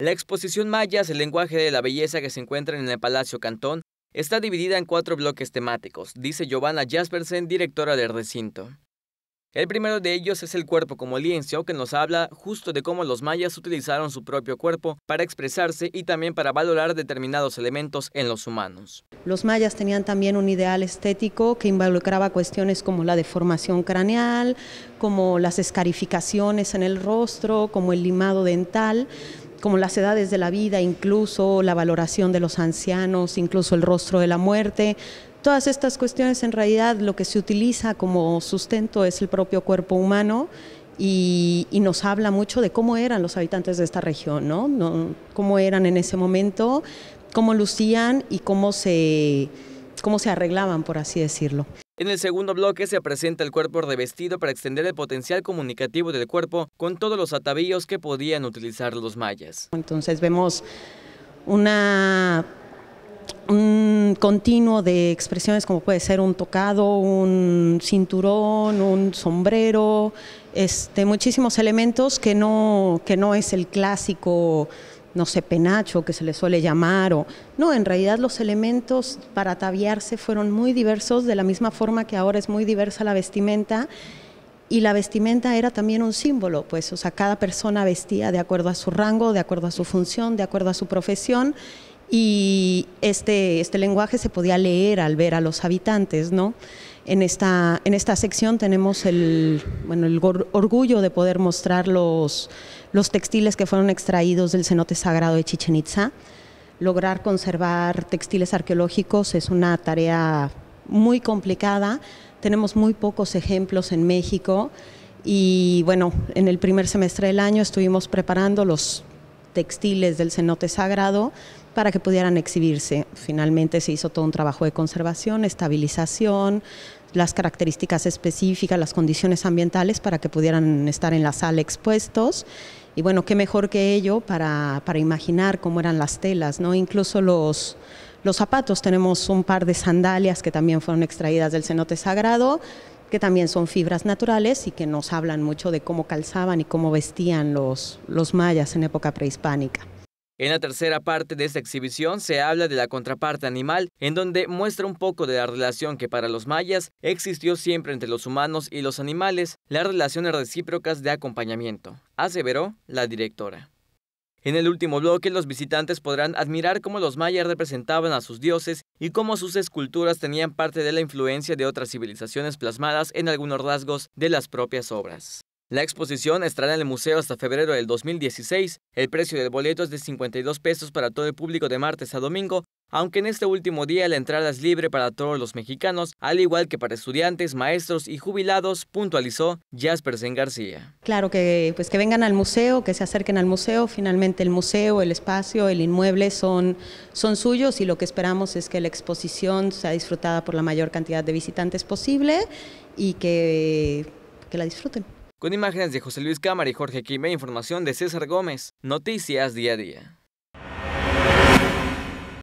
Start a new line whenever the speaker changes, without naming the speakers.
La exposición Mayas, el lenguaje de la belleza que se encuentra en el Palacio Cantón, está dividida en cuatro bloques temáticos, dice Giovanna Jaspersen, directora del recinto. El primero de ellos es el cuerpo como lienzo, que nos habla justo de cómo los mayas utilizaron su propio cuerpo para expresarse y también para valorar determinados elementos en los humanos.
Los mayas tenían también un ideal estético que involucraba cuestiones como la deformación craneal, como las escarificaciones en el rostro, como el limado dental como las edades de la vida, incluso la valoración de los ancianos, incluso el rostro de la muerte. Todas estas cuestiones en realidad lo que se utiliza como sustento es el propio cuerpo humano y, nos habla mucho de cómo eran los habitantes de esta región, Cómo eran en ese momento, cómo lucían y cómo se, cómo se arreglaban, por así decirlo.
En el segundo bloque se presenta el cuerpo revestido para extender el potencial comunicativo del cuerpo con todos los atavíos que podían utilizar los mayas.
Entonces vemos una un continuo de expresiones como puede ser un tocado, un cinturón, un sombrero, este, muchísimos elementos que no, que no es el clásico no sé, penacho que se le suele llamar o no, en realidad los elementos para ataviarse fueron muy diversos de la misma forma que ahora es muy diversa la vestimenta y la vestimenta era también un símbolo, pues o sea, cada persona vestía de acuerdo a su rango, de acuerdo a su función, de acuerdo a su profesión y este este lenguaje se podía leer al ver a los habitantes, ¿no? En esta, en esta sección tenemos el, bueno, el orgullo de poder mostrar los, los textiles que fueron extraídos del cenote sagrado de Chichen Itza. Lograr conservar textiles arqueológicos es una tarea muy complicada. Tenemos muy pocos ejemplos en México y bueno, en el primer semestre del año estuvimos preparando los textiles del cenote sagrado para que pudieran exhibirse. Finalmente se hizo todo un trabajo de conservación, estabilización, las características específicas, las condiciones ambientales para que pudieran estar en la sala expuestos. Y bueno, qué mejor que ello para, para imaginar cómo eran las telas, ¿no? Incluso los, los zapatos, tenemos un par de sandalias que también fueron extraídas del cenote sagrado, que también son fibras naturales y que nos hablan mucho de cómo calzaban y cómo vestían los, los mayas en época prehispánica.
En la tercera parte de esta exhibición se habla de la contraparte animal, en donde muestra un poco de la relación que para los mayas existió siempre entre los humanos y los animales, las relaciones recíprocas de acompañamiento, aseveró la directora. En el último bloque, los visitantes podrán admirar cómo los mayas representaban a sus dioses y cómo sus esculturas tenían parte de la influencia de otras civilizaciones plasmadas en algunos rasgos de las propias obras. La exposición estará en el museo hasta febrero del 2016. El precio del boleto es de 52 pesos para todo el público de martes a domingo, aunque en este último día la entrada es libre para todos los mexicanos, al igual que para estudiantes, maestros y jubilados, puntualizó Zen García.
Claro que pues que vengan al museo, que se acerquen al museo, finalmente el museo, el espacio, el inmueble son, son suyos y lo que esperamos es que la exposición sea disfrutada por la mayor cantidad de visitantes posible y que, que la disfruten.
Con imágenes de José Luis Cámara y Jorge Quime, información de César Gómez. Noticias día a día.